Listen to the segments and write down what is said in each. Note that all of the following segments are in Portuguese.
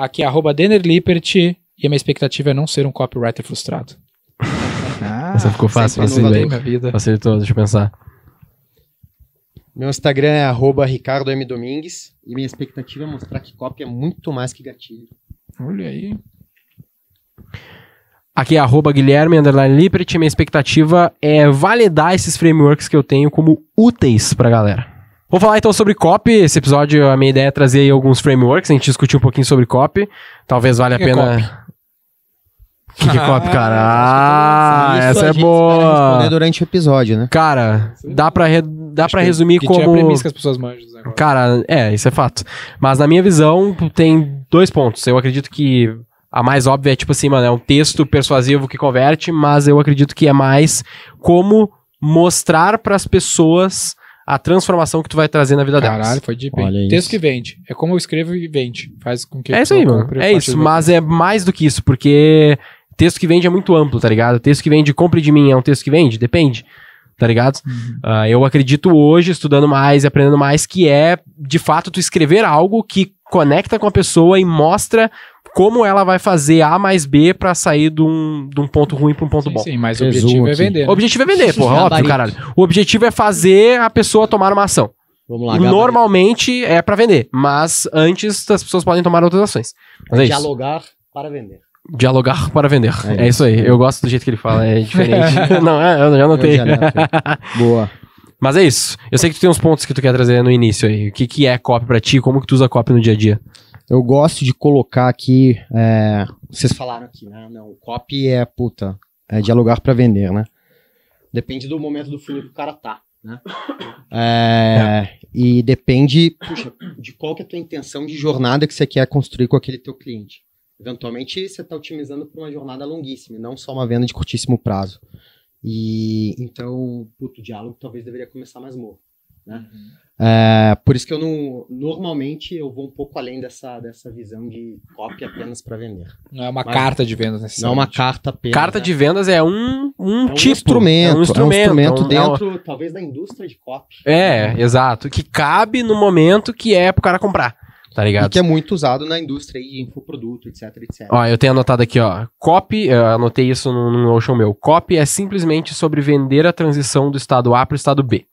Aqui é arroba Denner Lippert e a minha expectativa é não ser um copywriter frustrado. Ah, Essa ficou fácil, facilitei minha vida. Acertou, deixa eu pensar. Meu Instagram é arroba Ricardo M. Domingues e minha expectativa é mostrar que copy é muito mais que gatilho. Olha aí. Aqui é arroba Guilherme Underline Lippert. Minha expectativa é validar esses frameworks que eu tenho como úteis pra galera. Vou falar então sobre copy. Esse episódio, a minha ideia é trazer aí alguns frameworks, a gente discutir um pouquinho sobre copy. Talvez valha a é pena. que, que é copy, cara? Ah, tá ah essa é boa. durante o episódio, né? Cara, dá pra, re... dá Acho pra resumir que, que como. Tinha que as pessoas manjam né, Cara, é, isso é fato. Mas na minha visão, tem dois pontos. Eu acredito que a mais óbvia é tipo assim, mano, é um texto persuasivo que converte, mas eu acredito que é mais como mostrar para as pessoas a transformação que tu vai trazer na vida Caralho, delas. Caralho, foi deep. Olha Texto isso. que vende. É como eu escrevo e vende. Faz com que. É isso aí, mano. É isso. Mas é mais do que isso, porque texto que vende é muito amplo, tá ligado? Texto que vende, compre de mim, é um texto que vende? Depende. Tá ligado? Uhum. Uh, eu acredito hoje, estudando mais e aprendendo mais, que é de fato tu escrever algo que conecta com a pessoa e mostra como ela vai fazer A mais B para sair de um, de um ponto ruim para um ponto sim, bom. Sim, mas Resumo o objetivo é aqui. é vender. Né? O objetivo é vender, porra, óbvio, caralho. O objetivo é fazer a pessoa tomar uma ação. Vamos lá, Normalmente é para vender, mas antes as pessoas podem tomar outras ações. Mas é dialogar para vender. Dialogar para vender. É, é isso aí. Eu gosto do jeito que ele fala, é diferente. não, é, eu já notei. Boa. Mas é isso. Eu sei que tu tem uns pontos que tu quer trazer no início aí. O que, que é copy para ti? Como que tu usa copy no dia a dia? eu gosto de colocar aqui. É, vocês falaram aqui, né? Não, o copy é puta, é dialogar para vender, né? Depende do momento do filme que o cara tá, né? É, é. E depende, puxa, de qual que é a tua intenção de jornada que você quer construir com aquele teu cliente. Eventualmente você está otimizando para uma jornada longuíssima, não só uma venda de curtíssimo prazo. E então, puto, o diálogo talvez deveria começar mais morro, né? Uhum. É, por isso que eu não. Normalmente eu vou um pouco além dessa, dessa visão de copy apenas para vender. Não é uma Mas carta de vendas necessariamente. Não é uma carta apenas. Carta né? de vendas é um, um, é um tipo. Instrumento, é um é instrumento. É um instrumento dentro, talvez, da indústria de copy. É, exato. Que cabe no momento que é pro cara comprar. Tá ligado? E que é muito usado na indústria e infoproduto, etc, etc. Ó, eu tenho anotado aqui, ó. Copy, eu anotei isso no, no Notion meu. Copy é simplesmente sobre vender a transição do estado A pro estado B.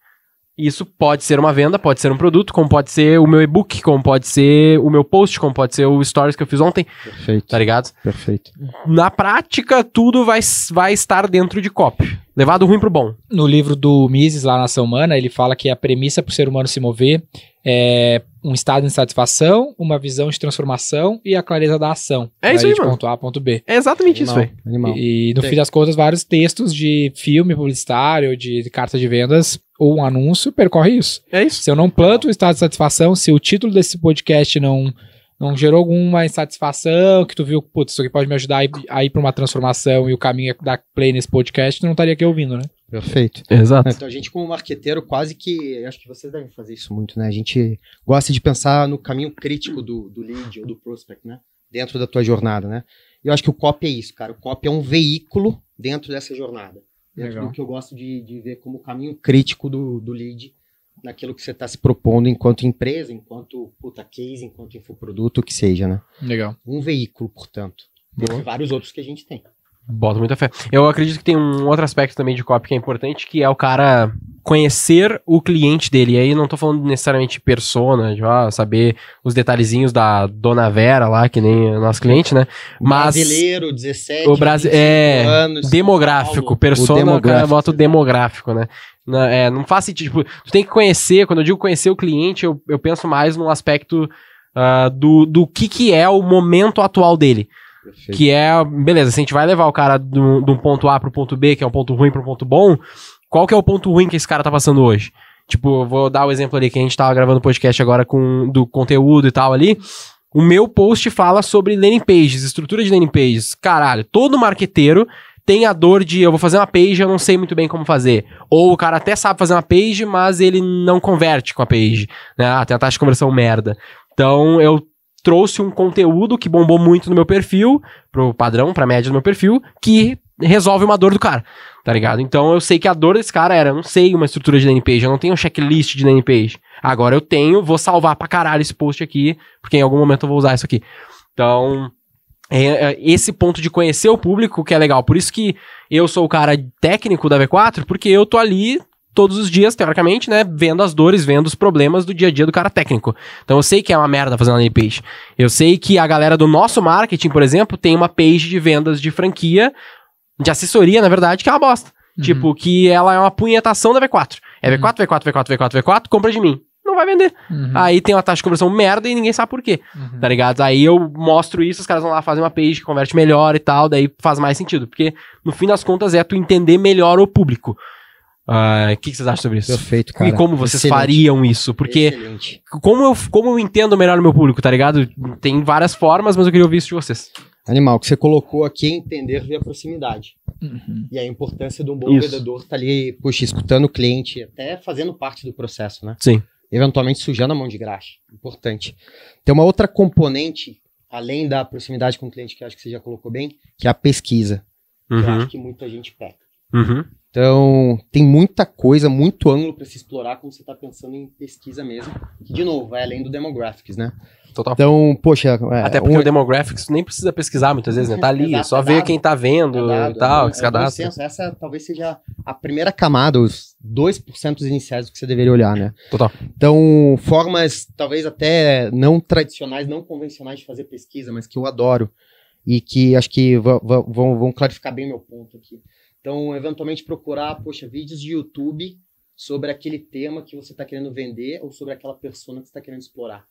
Isso pode ser uma venda, pode ser um produto, como pode ser o meu e-book, como pode ser o meu post, como pode ser o stories que eu fiz ontem. Perfeito. Tá ligado? Perfeito. Na prática, tudo vai, vai estar dentro de copy. Levado ruim pro bom. No livro do Mises, lá na ação humana, ele fala que a premissa pro ser humano se mover é um estado de insatisfação, uma visão de transformação e a clareza da ação. É isso aí, de mano. Ponto A, ponto B. É exatamente Animal. isso, velho. E, no Tem. fim das contas, vários textos de filme publicitário, de, de carta de vendas ou um anúncio percorre isso. É isso. Se eu não planto o estado de satisfação, se o título desse podcast não não gerou alguma insatisfação, que tu viu, putz, isso aqui pode me ajudar a ir, para uma transformação e o caminho é dar play nesse podcast, tu não estaria aqui ouvindo, né? Perfeito. Exato. Então a gente, como marqueteiro, quase que. Acho que vocês devem fazer isso muito, né? A gente gosta de pensar no caminho crítico do, do lead ou do prospect, né? Dentro da tua jornada, né? Eu acho que o copy é isso, cara. O copy é um veículo dentro dessa jornada dentro é tipo Legal. do que eu gosto de, de ver como caminho crítico do, do lead naquilo que você está se propondo enquanto empresa, enquanto puta case, enquanto infoproduto, o que seja, né? Legal. Um veículo, portanto. Boa. Vários outros que a gente tem. Bota muita fé. Eu acredito que tem um outro aspecto também de copy que é importante, que é o cara conhecer o cliente dele. E aí não tô falando necessariamente persona, de ah, saber os detalhezinhos da Dona Vera lá, que nem o nosso cliente, né? Mas brasileiro, 17 o é anos, demográfico, persona, o demográfico. cara bota o demográfico, né? Não, é, não faz sentido. Tipo, tu tem que conhecer, quando eu digo conhecer o cliente, eu, eu penso mais no aspecto uh, do, do que, que é o momento atual dele. Perfeito. Que é, beleza, se a gente vai levar o cara de um ponto A pro ponto B, que é um ponto ruim pro ponto bom, qual que é o ponto ruim que esse cara tá passando hoje? Tipo, vou dar o um exemplo ali que a gente tava gravando podcast agora com do conteúdo e tal ali. O meu post fala sobre landing pages, estrutura de landing pages. Caralho, todo marqueteiro tem a dor de eu vou fazer uma page, eu não sei muito bem como fazer. Ou o cara até sabe fazer uma page, mas ele não converte com a page. Né? Ah, tem a taxa de conversão merda. Então eu trouxe um conteúdo que bombou muito no meu perfil, pro padrão, pra média do meu perfil, que resolve uma dor do cara, tá ligado? Então eu sei que a dor desse cara era, eu não sei uma estrutura de landing page, eu não tenho um checklist de landing page. Agora eu tenho, vou salvar pra caralho esse post aqui, porque em algum momento eu vou usar isso aqui. Então, é, é esse ponto de conhecer o público que é legal. Por isso que eu sou o cara técnico da V4, porque eu tô ali todos os dias, teoricamente, né? Vendo as dores, vendo os problemas do dia a dia do cara técnico. Então eu sei que é uma merda fazer uma landing page. Eu sei que a galera do nosso marketing, por exemplo, tem uma page de vendas de franquia, de assessoria, na verdade, que é uma bosta. Uhum. Tipo, que ela é uma punhetação da V4. É V4, uhum. V4, V4, V4, V4, V4, compra de mim não vai vender. Uhum. Aí tem uma taxa de conversão merda e ninguém sabe por quê. Uhum. Tá ligado? Aí eu mostro isso, os caras vão lá fazer uma page que converte melhor e tal, daí faz mais sentido. Porque, no fim das contas, é tu entender melhor o público. Ah, o uh, que, que, vocês acham sobre isso? Perfeito, cara. E como vocês Excelente. fariam isso? Porque como eu, como eu entendo melhor o meu público, tá ligado? Tem várias formas, mas eu queria ouvir isso de vocês. Animal, o que você colocou aqui é entender via proximidade. Uhum. E a importância de um bom isso. vendedor estar tá ali, puxa, escutando o cliente, até fazendo parte do processo, né? Sim. Eventualmente sujando a mão de graxa. Importante. Tem uma outra componente, além da proximidade com o cliente, que eu acho que você já colocou bem, que é a pesquisa. Uhum. Que eu acho que muita gente peca. Uhum. Então, tem muita coisa, muito ângulo para se explorar quando você está pensando em pesquisa mesmo. Que, de novo, vai além do demographics, né? Total. Então, poxa. É, Até porque um... o demographics nem precisa pesquisar muitas vezes, né? Tá ali, é só tá ver quem tá vendo é dado, e tal, é, que se cadastra. licença, essa talvez seja a primeira camada, os 2% iniciais que você deveria olhar, né? Total. Então, formas talvez até não tradicionais, não convencionais de fazer pesquisa, mas que eu adoro e que acho que vão clarificar bem meu ponto aqui. Então, eventualmente procurar, poxa, vídeos de YouTube sobre aquele tema que você está querendo vender ou sobre aquela persona que você está querendo explorar.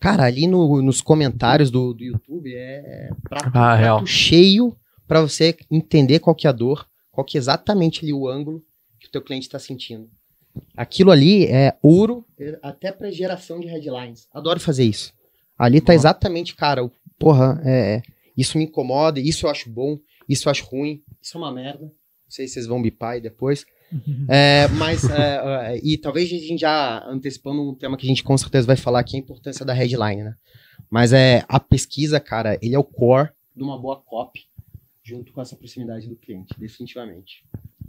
Cara, ali no, nos comentários do, do YouTube é prato, ah, é prato cheio para você entender qual que é a dor, qual que é exatamente ali o ângulo que o teu cliente está sentindo. Aquilo ali é ouro até para geração de headlines. Adoro fazer isso. Ali tá exatamente, cara, o, porra, é, isso me incomoda, isso eu acho bom, isso eu acho ruim, isso é uma merda. Não sei se vocês vão bipar aí depois. Uhum. é, mas, é, é, e talvez a gente já antecipando um tema que a gente com certeza vai falar, que é a importância da headline, né? Mas é, a pesquisa, cara, ele é o core de uma boa copy, junto com essa proximidade do cliente, definitivamente.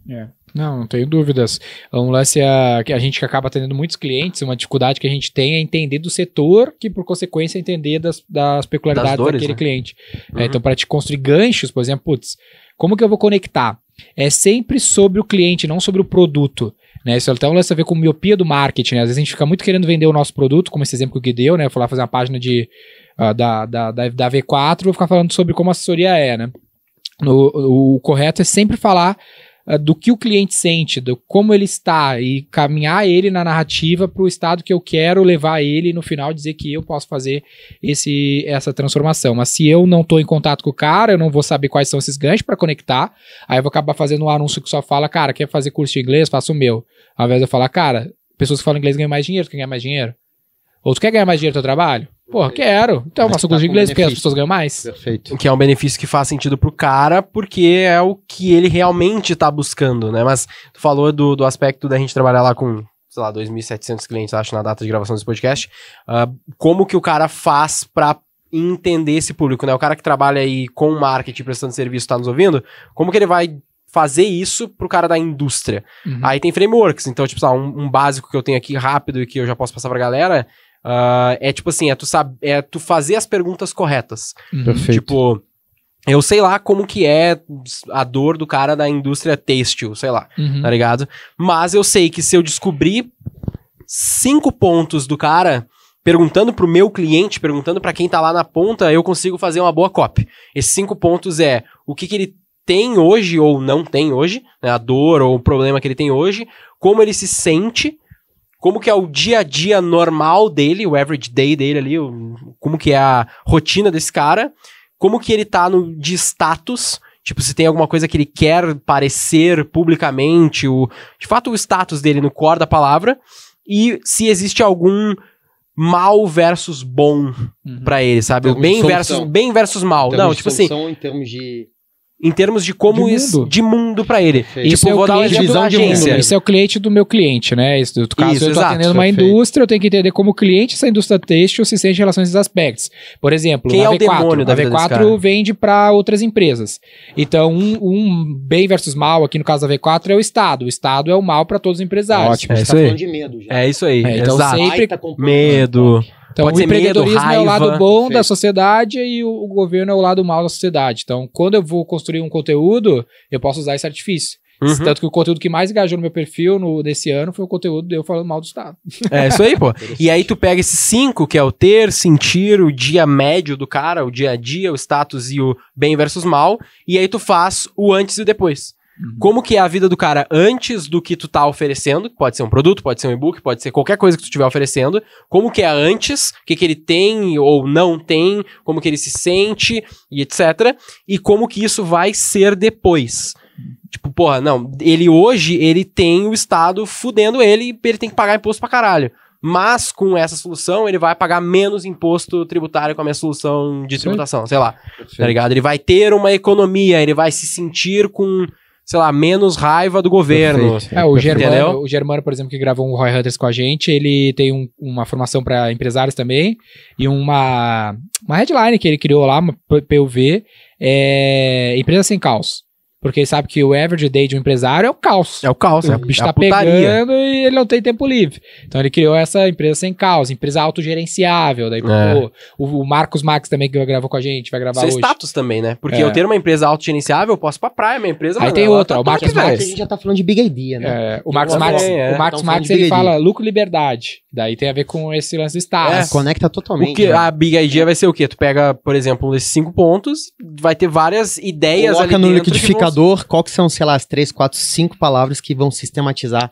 É. Não, não tenho dúvidas. É um lance a, ah, que a gente acaba atendendo muitos clientes, uma dificuldade que a gente tem é entender do setor, que por consequência é entender das, das peculiaridades das dores, daquele né? cliente. É, uhum. É, então, para te construir ganchos, por exemplo, putz, como que eu vou conectar? É sempre sobre o cliente, não sobre o produto. Né? Isso é até um lance a ver com miopia do marketing. Né? Às vezes a gente fica muito querendo vender o nosso produto, como esse exemplo que o deu, né? Eu lá fazer uma página de, uh, da, da, da, da V4, vou ficar falando sobre como a assessoria é, né? o, o correto é sempre falar ah, do que o cliente sente, do como ele está e caminhar ele na narrativa para o estado que eu quero levar ele no final dizer que eu posso fazer esse, essa transformação. Mas se eu não estou em contato com o cara, eu não vou saber quais são esses ganchos para conectar, aí eu vou acabar fazendo um anúncio que só fala, cara, quer fazer curso de inglês? Faça o meu. Ao invés de eu falar, cara, pessoas que falam inglês ganham mais dinheiro, tu quer ganhar mais dinheiro? Ou tu quer ganhar mais dinheiro no teu trabalho? Porra, quero. Então, eu faço curso de inglês porque as pessoas ganham mais. Perfeito. Que é um benefício que faz sentido pro cara, porque é o que ele realmente tá buscando, né? Mas tu falou do, do aspecto da gente trabalhar lá com, sei lá, 2.700 clientes, acho, na data de gravação desse podcast. Uh, como que o cara faz pra entender esse público, né? O cara que trabalha aí com marketing, prestando serviço, tá nos ouvindo, como que ele vai fazer isso pro cara da indústria. Uhum. Aí tem frameworks, então, tipo, um, um, básico que eu tenho aqui rápido e que eu já posso passar pra galera é, Uh, é tipo assim, é tu, é tu fazer as perguntas corretas. Uhum. Perfeito. Tipo, eu sei lá como que é a dor do cara da indústria têxtil, sei lá, uhum. tá ligado? Mas eu sei que se eu descobrir cinco pontos do cara, perguntando pro meu cliente, perguntando para quem tá lá na ponta, eu consigo fazer uma boa copy. Esses cinco pontos é o que, que ele tem hoje ou não tem hoje, né, a dor ou o problema que ele tem hoje, como ele se sente, como que é o dia a dia normal dele, o average day dele ali, o, como que é a rotina desse cara, como que ele tá no, de status, tipo, se tem alguma coisa que ele quer parecer publicamente, o, de fato o status dele no core da palavra, e se existe algum mal versus bom uhum. para ele, sabe? Bem versus, bem versus mal. Não, tipo assim... Em termos de em termos de como de mundo, de mundo para ele. Tipo, isso tipo, é o cliente, visão de mundo. Isso é o cliente do meu cliente, né? Isso, no caso, Isso, eu tô atendendo uma indústria, eu tenho que entender como o cliente essa indústria têxtil se sente em relação a esses aspectos. Por exemplo, Quem o V4, é o demônio da a V4 vende para outras empresas. Então, um, um, bem versus mal aqui no caso da V4 é o Estado. O Estado é o mal para todos os empresários. Ótimo, é tá isso tá aí. É isso aí. É, então, exato. sempre medo. Então, Pode o empreendedorismo medo, é o lado bom da sociedade e o, o, governo é o lado mal da sociedade. Então, quando eu vou construir um conteúdo, eu posso usar esse artifício. Uhum. Tanto que o conteúdo que mais engajou no meu perfil no, desse ano foi o conteúdo de eu falando mal do Estado. É isso aí, pô. e aí tu pega esses cinco, que é o ter, sentir, o dia médio do cara, o dia a dia, o status e o bem versus mal, e aí tu faz o antes e o depois. Uhum. Como que é a vida do cara antes do que tu tá oferecendo, pode ser um produto, pode ser um e-book, pode ser qualquer coisa que tu estiver oferecendo, como que é antes, o que, que ele tem ou não tem, como que ele se sente e etc. E como que isso vai ser depois. Uhum. Tipo, porra, não, ele hoje, ele tem o Estado fudendo ele e ele tem que pagar imposto pra caralho. Mas com essa solução, ele vai pagar menos imposto tributário com a minha solução de Sim. tributação, sei lá. Tá Perfeito. Tá ligado? Ele vai ter uma economia, ele vai se sentir com sei lá, menos raiva do governo. Perfeito. É, o Germano, o Germano, por exemplo, que gravou um Roy Hunters com a gente, ele tem um, uma formação para empresários também e uma, uma headline que ele criou lá, uma PUV, é Empresa Sem Caos. Porque sabe que o average day de um empresário é o caos. É o caos, o é, bicho é tá pegando e ele não tem tempo livre. Então ele criou essa empresa sem caos, empresa autogerenciável. Daí é. o, o, Marcos Max também que gravou com a gente, vai gravar Seu hoje. status também, né? Porque é. eu ter uma empresa autogerenciável, eu posso pra praia, minha empresa... Aí tem outra, tá o Marcos Max... A gente já tá falando de big idea, né? É, o Marcos Max, é. o Marcos então, Max ele fala lucro liberdade. Daí tem a ver com esse lance de status. É. conecta totalmente. O que, né? A big idea vai ser o quê? Tu pega, por exemplo, esses cinco pontos, vai ter várias ideias Coloca ali no liquidificador qual que são, sei lá, as três, quatro, cinco palavras que vão sistematizar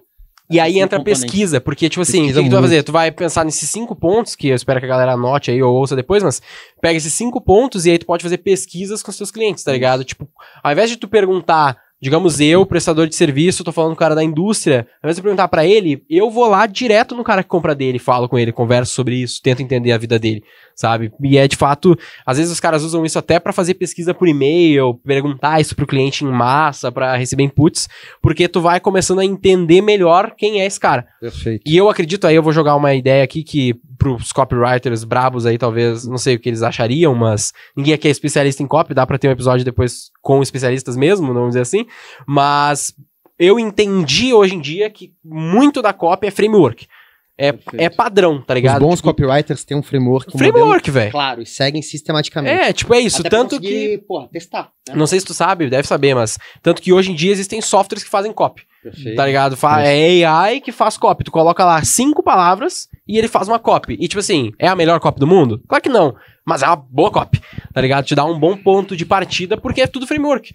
e aí entra a pesquisa, porque, tipo assim, pesquisa o que, que, tu vai fazer? Tu vai pensar nesses cinco pontos, que eu espero que a galera anote aí ou ouça depois, mas pega esses cinco pontos e aí tu pode fazer pesquisas com os seus clientes, tá ligado? Tipo, ao invés de tu perguntar Digamos eu, prestador de serviço, tô falando com o cara da indústria, ao invés de perguntar para ele, eu vou lá direto no cara que compra dele, falo com ele, converso sobre isso, tento entender a vida dele, sabe? E é de fato, às vezes os caras usam isso até para fazer pesquisa por e-mail, perguntar isso pro cliente em massa, para receber inputs, porque tu vai começando a entender melhor quem é esse cara. Perfeito. E eu acredito, aí eu vou jogar uma ideia aqui que pros copywriters brabos aí, talvez, não sei o que eles achariam, mas ninguém aqui é especialista em copy, dá para ter um episódio depois com especialistas mesmo, vamos dizer assim, mas eu entendi hoje em dia que muito da copy é framework. É, é padrão, tá ligado? Os bons tipo, copywriters têm um framework. Um framework, velho. Claro. E seguem sistematicamente. É, tipo, é isso. Até tanto que. Porra, testar. Né? Não sei se tu sabe, deve saber, mas. Tanto que hoje em dia existem softwares que fazem copy. Perfeito. Tá ligado? Fa é AI que faz copy. Tu coloca lá cinco palavras e ele faz uma copy. E, tipo assim, é a melhor copy do mundo? Claro que não. Mas é uma boa copy, tá ligado? Te dá um bom ponto de partida porque é tudo framework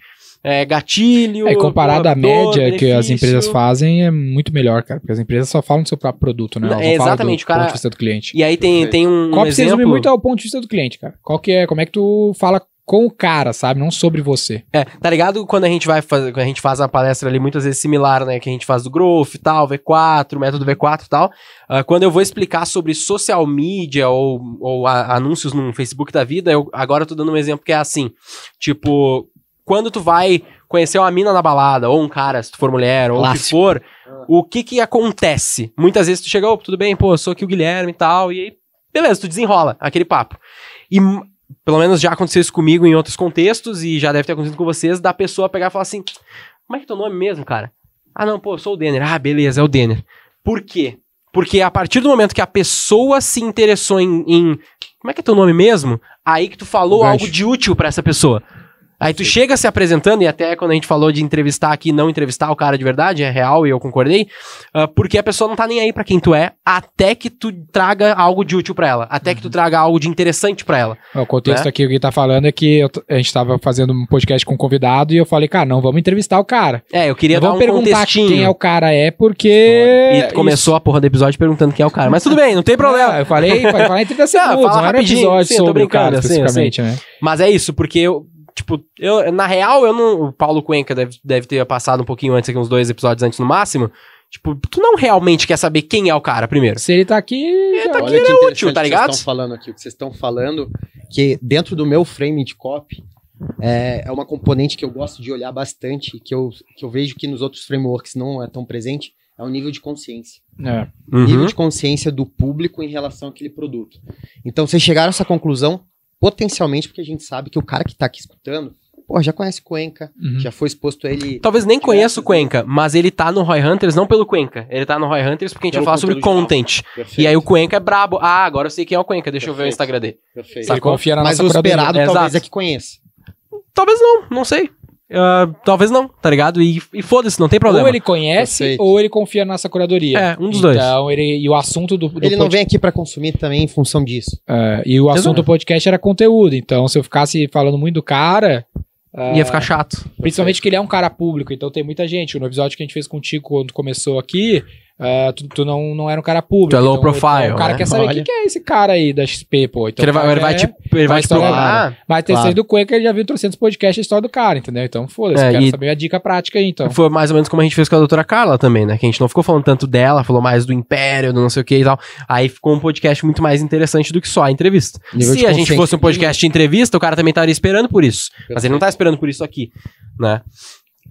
é, gatilho. É, comparado à média que as empresas fazem, é muito melhor, cara. Porque as empresas só falam do seu próprio produto, né? Elas é, exatamente, do cara. ponto de vista do cliente. E aí tem, tem um. Qual um exemplo... resume muito ao é ponto de vista do cliente, cara. Qual que é? Como é que tu fala com o cara, sabe? Não sobre você. É, tá ligado quando a gente vai fazer, quando a gente faz uma palestra ali, muitas vezes similar, né? Que a gente faz do Growth e tal, V4, método V4 e tal. Uh, quando eu vou explicar sobre social media ou, ou a, anúncios no Facebook da vida, eu agora eu tô dando um exemplo que é assim. Tipo, quando tu vai conhecer uma mina na balada, ou um cara, se tu for mulher, ou o que for, ah. o que que acontece? Muitas vezes tu chega, oh, tudo bem, pô, sou aqui o Guilherme e tal, e aí, beleza, tu desenrola aquele papo. E pelo menos já aconteceu isso comigo em outros contextos, e já deve ter acontecido com vocês, da pessoa pegar e falar assim, como é que é teu nome mesmo, cara? Ah, não, pô, eu sou o Denner. Ah, beleza, é o Denner. Por quê? Porque a partir do momento que a pessoa se interessou em. em como é que é teu nome mesmo? Aí que tu falou algo de útil para essa pessoa. Aí tu chega se apresentando, e até quando a gente falou de entrevistar aqui, não entrevistar o cara de verdade, é real e eu concordei, uh, porque a pessoa não tá nem aí para quem tu é, até que tu traga algo de útil para ela, até uhum. que tu uhum. traga algo de interessante para ela. O contexto né? aqui que tá falando é que eu, a gente tava fazendo um podcast com um convidado e eu falei, cara, não vamos entrevistar o cara. É, eu queria dar um perguntar contextinho. quem é o cara é, porque. E começou Isso. a porra do episódio perguntando quem é o cara. Mas tudo bem, não tem problema. eu falei, falei em 30 segundos, não, não era episódio sim, sobre o cara, especificamente, né? Mas é isso, porque eu, tipo, eu, na real, eu não. O Paulo Cuenca deve, deve ter passado um pouquinho antes, aqui, uns dois episódios antes no máximo. Tipo, tu não realmente quer saber quem é o cara primeiro. Se ele tá aqui. Ele tá aqui, ele é útil, tá ligado? Vocês estão falando aqui, o que vocês estão falando, que dentro do meu frame de copy, é, é, uma componente que eu gosto de olhar bastante, que eu, que eu vejo que nos outros frameworks não é tão presente, é o nível de consciência. É. Uhum. Nível de consciência do público em relação àquele produto. Então, vocês chegaram a essa conclusão, Potencialmente, porque a gente sabe que o cara que está aqui escutando, pô, já conhece Cuenca, uhum. já foi exposto a ele. Talvez nem conheça o Cuenca, mas ele tá no Roy Hunters não pelo Cuenca. Ele tá no Roy Hunters porque a gente vai falar sobre content. E aí o Cuenca é brabo. Ah, agora eu sei quem é o Cuenca, deixa Perfeito. eu ver o Instagram dele. Perfeito. Sacou? Ele confia na mas nossa o esperado talvez é que conheça. Talvez não, não sei. Uh, talvez não, tá ligado? E, e foda-se, não tem problema. Ou ele conhece, Perfeito. ou ele confia na nossa curadoria. É, um dos então, dois. Então, ele, e o assunto do. do ele não vem aqui para consumir também em função disso. Uh, e o assunto do podcast era conteúdo. Então, se eu ficasse falando muito do cara. Uh, Ia ficar chato. Principalmente Perfeito. que ele é um cara público, então tem muita gente. No episódio que a gente fez contigo quando começou aqui, Uh, tu, tu, não, não era um cara público. Tu é low então, então profile. Então, o cara né? quer saber quem que é esse cara aí da XP, pô. Então, ele vai, ele vai te, ele vai te procurar. Ah, Mas tem terceiro do Cuenca, ele já viu 300 podcasts a história do cara, entendeu? Então, foda-se. É, quero saber a dica prática aí, então. Foi mais ou menos como a gente fez com a doutora Carla também, né? Que a gente não ficou falando tanto dela, falou mais do império, do não sei o que e tal. Aí ficou um podcast muito mais interessante do que só a entrevista. Nível Se a gente fosse um podcast de entrevista, o cara também estaria esperando por isso. Mas ele não tá esperando por isso aqui, né?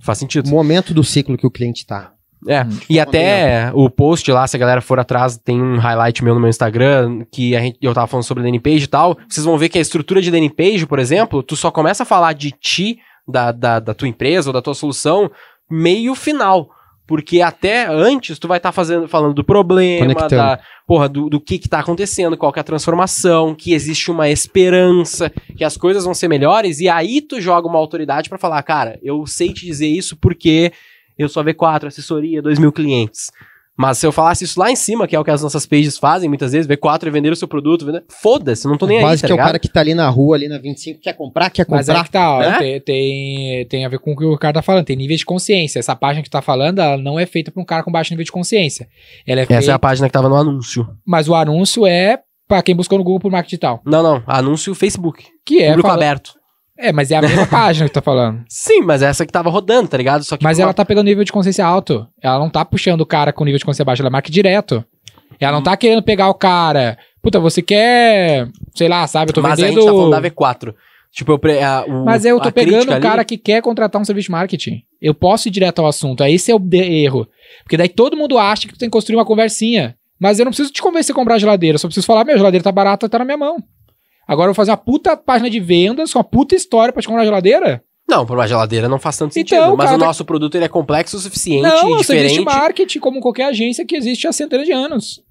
Faz sentido. Momento do ciclo que o cliente tá. É, hum, tipo e até o post lá, se a galera for atrás, tem um highlight meu no meu Instagram, que a gente, eu tava falando sobre Danny page e tal. Vocês vão ver que a estrutura de Danny page, por exemplo, tu só começa a falar de ti, da, da, da tua empresa ou da tua solução, meio final. Porque até antes tu vai estar tá fazendo, falando do problema, Conectando. da, porra, do, do que está acontecendo, qual que é a transformação, que existe uma esperança, que as coisas vão ser melhores, e aí tu joga uma autoridade para falar, cara, eu sei te dizer isso porque eu sou V4, assessoria, 2 mil clientes. Mas se eu falasse isso lá em cima, que é o que as nossas pages fazem muitas vezes, V4 é vender o seu produto, vender... foda-se, não tô nem Quase aí. Quase tá que ligado? é o cara que tá ali na rua, ali na 25, quer comprar, quer comprar. Mas é que tá, ó, é? tem, tem, tem, a ver com o que o cara tá falando, tem nível de consciência. Essa página que tu tá falando, ela não é feita pra um cara com baixo nível de consciência. Ela é Essa é a página que tava no anúncio. Mas o anúncio é para quem buscou no Google por marketing digital. Não, não, anúncio Facebook. Que é. Público fala... aberto. É, mas é a mesma página que tá falando. Sim, mas é essa que tava rodando, tá ligado? Só que mas ela tá pegando nível de consciência alto. Ela não tá puxando o cara com nível de consciência baixo, ela marca direto. Ela não hum. tá querendo pegar o cara. Puta, você quer. Sei lá, sabe? Eu tô mas vendendo. a gente tá falando da V4. Tipo, eu pre... a, o, Mas eu tô pegando o cara ali- que quer contratar um serviço de marketing. Eu posso ir direto ao assunto. Aí esse é o de- erro. Porque daí todo mundo acha que tu tem que construir uma conversinha. Mas eu não preciso te convencer a comprar a geladeira, eu só preciso falar, meu, a geladeira tá barata, tá na minha mão. Agora eu vou fazer uma puta página de vendas, uma puta história pra te comprar uma geladeira? Não, para uma geladeira não faz tanto então, sentido. Então, mas cara, o tá- nosso tá... produto ele é complexo o suficiente não, e diferente. Não, marketing como qualquer agência que existe há centenas de anos.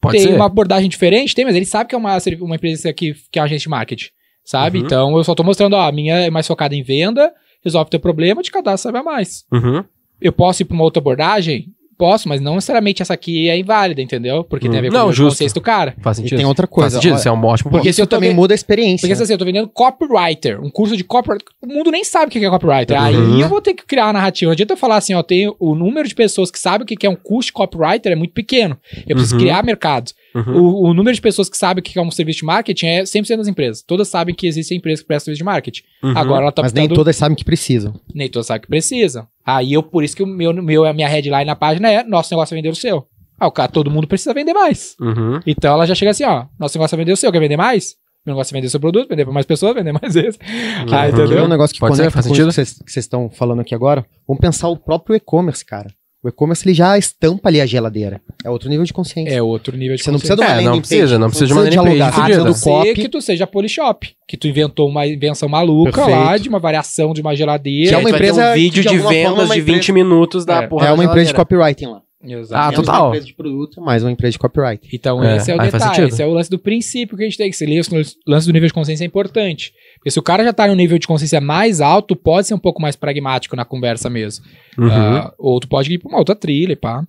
Pode tem ser. uma abordagem diferente, tem, mas ele sabe que é uma, uma empresa que, é que é agência de marketing, sabe? Uhum. Então eu só tô mostrando, ó, a minha é mais focada em venda, resolve teu problema, te cadastra, sabe a mais. Uhum. Eu posso ir para uma outra abordagem? Posso, mas não necessariamente essa aqui é inválida, entendeu? Porque hum. tem a ver com não, o conceito do cara. Faz sentido. E tem outra coisa. Faz sentido, isso é um ótimo Porque isso se eu também muda a experiência. Porque né? assim, eu tô vendendo copywriter, um curso de copywriter. O mundo nem sabe o que é copywriter. Uhum. Aí eu vou ter que criar uma narrativa. Não adianta eu falar assim, ó, tem o número de pessoas que sabem o que é um curso de copywriter é muito pequeno. Eu preciso uhum. criar mercados. Uhum. O, o, número de pessoas que sabem o que é um serviço de marketing é 100% das empresas. Todas sabem que existe empresa que presta serviço de marketing. Uhum. Agora ela tá Mas optando... nem todas sabem que precisam. Nem todas sabem que precisam. Aí eu, por isso que o meu, meu, a minha headline na página é nosso negócio é vender o seu. Ah, o cara, todo mundo precisa vender mais. Uhum. Então ela já chega assim, ó, nosso negócio é vender o seu, quer vender mais? Meu negócio é vender seu produto, vender para mais pessoas, vender mais vezes. Uhum. Ah, entendeu? É um negócio que Pode conecta ser, faz com sentido? que vocês estão falando aqui agora. Vamos pensar o próprio e-commerce, cara. O é e-commerce ele já estampa ali a geladeira. É outro nível de consciência. É outro nível de você consciência. Você não precisa de uma é, landing não precisa, não precisa, não precisa de uma landing page. que tu seja polishop, que tu inventou uma invenção maluca Perfeito. lá de uma variação de uma geladeira. Que é uma empresa um vídeo de, de vendas é de 20 empresa... minutos da é, porra. É uma empresa de copywriting lá. Exato. Ah, Menos total. uma empresa de produto, mais uma empresa de copyright. Então, é, esse é o detalhe, esse é o lance do princípio que a gente tem que ser. O lance do nível de consciência é importante. Porque se o cara já tá no nível de consciência mais alto, pode ser um pouco mais pragmático na conversa mesmo. Uhum. Uh, ou tu pode ir pra uma outra trilha, pá.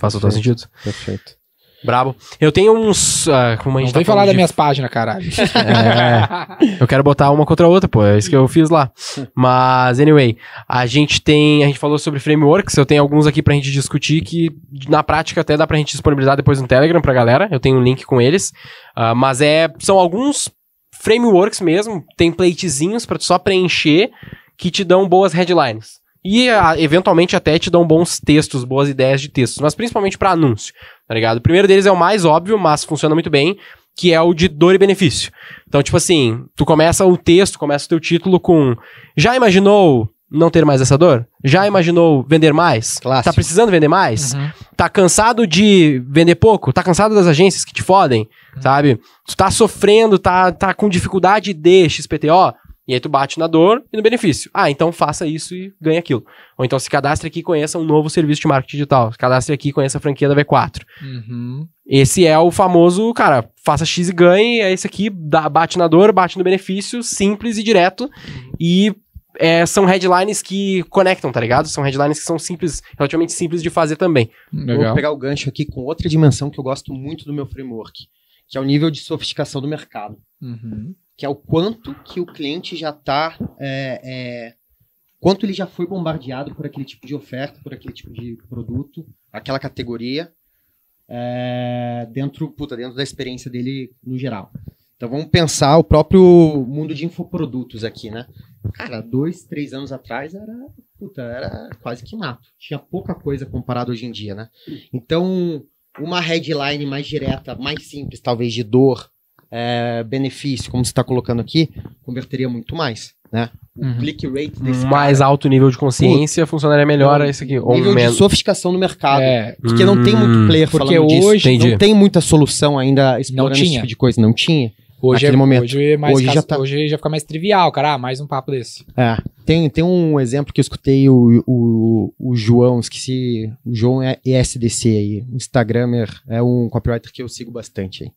Faz todo sentido. Perfeito. Brabo. Eu tenho uns. Ah, como a gente Não tá vem falar das minhas páginas, caralho. É, eu quero botar uma contra a outra, pô. É isso que eu fiz lá. Mas, anyway, a gente tem. A gente falou sobre frameworks. Eu tenho alguns aqui pra gente discutir que, na prática, até dá pra gente disponibilizar depois no Telegram pra galera. Eu tenho um link com eles. Ah, mas é, são alguns frameworks mesmo, templatezinhos pra tu só preencher que te dão boas headlines. E ah, eventualmente até te dão bons textos, boas ideias de textos, mas principalmente para anúncio, tá ligado? O primeiro deles é o mais óbvio, mas funciona muito bem, que é o de dor e benefício. Então, tipo assim, tu começa o texto, começa o teu título com já imaginou não ter mais essa dor? Já imaginou vender mais? Tá Clássico. Tá precisando vender mais? Uhum. Tá cansado de vender pouco? Tá cansado das agências que te fodem? Uhum. Sabe? Tu tá sofrendo, tá, tá com dificuldade de XPTO? E aí tu bate na dor e no benefício. Ah, então faça isso e ganha aquilo. Ou então se cadastre aqui e conheça um novo serviço de marketing digital. Se cadastre aqui e conheça a franquia da V4. Uhum. Esse é o famoso, cara, faça X e ganhe. É esse aqui, dá, bate na dor, bate no benefício, simples e direto. Uhum. E é, são headlines que conectam, tá ligado? São headlines que são simples, relativamente simples de fazer também. Legal. Vou pegar o gancho aqui com outra dimensão que eu gosto muito do meu framework, que é o nível de sofisticação do mercado. Uhum que é o quanto que o cliente já está, é, é, quanto ele já foi bombardeado por aquele tipo de oferta, por aquele tipo de produto, aquela categoria, é, dentro, puta, dentro da experiência dele no geral. Então vamos pensar o próprio mundo de infoprodutos aqui, né? Cara, dois, três anos atrás era, puta, era quase que mato. Tinha pouca coisa comparado hoje em dia, né? Então, uma headline mais direta, mais simples, talvez de dor, é, benefício, como você está colocando aqui, converteria muito mais, né? O uhum. click rate desse Mais cara, alto nível de consciência, funcionaria melhor é, isso aqui. Ou nível menos. de sofisticação no mercado. É. Porque hum, não tem muito hum. player porque falando disso. Hoje Entendi. não tem muita solução ainda explorando esse tipo de coisa. Não tinha. Hoje, é, momento. hoje, é mais hoje, caso, já tá... hoje já fica mais trivial, cara. Ah, mais um papo desse. É. Tem, tem um exemplo que eu escutei o, o, o João, esqueci. O João é ESDC aí, Instagramer, é um copywriter que eu sigo bastante aí